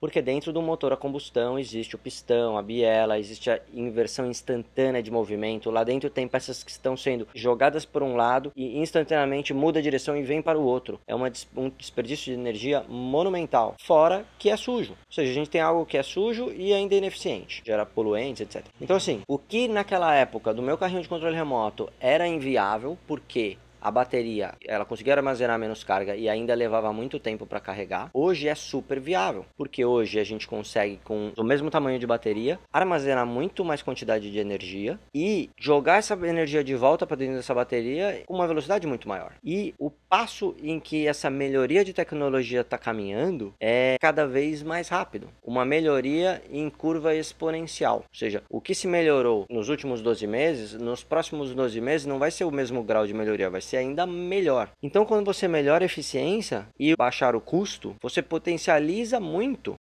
Porque dentro do motor a combustão existe o pistão, a biela, existe a inversão instantânea de movimento. Lá dentro tem peças que estão sendo jogadas por um lado e instantaneamente muda a direção e vem para o outro. É uma, um desperdício de energia monumental. Fora que é sujo. Ou seja, a gente tem algo que é sujo e ainda é ineficiente. Gera poluentes, etc. Então assim, o que naquela época do meu carrinho de controle remoto era inviável, porque a bateria ela conseguia armazenar menos carga e ainda levava muito tempo para carregar. Hoje é super viável, porque hoje a gente consegue com o mesmo tamanho de bateria armazenar muito mais quantidade de energia e jogar essa energia de volta para dentro dessa bateria com uma velocidade muito maior. E o passo em que essa melhoria de tecnologia está caminhando é cada vez mais rápido. Uma melhoria em curva exponencial. Ou seja, o que se melhorou nos últimos 12 meses, nos próximos 12 meses não vai ser o mesmo grau de melhoria, vai ser ainda melhor. Então, quando você melhora a eficiência e baixar o custo, você potencializa muito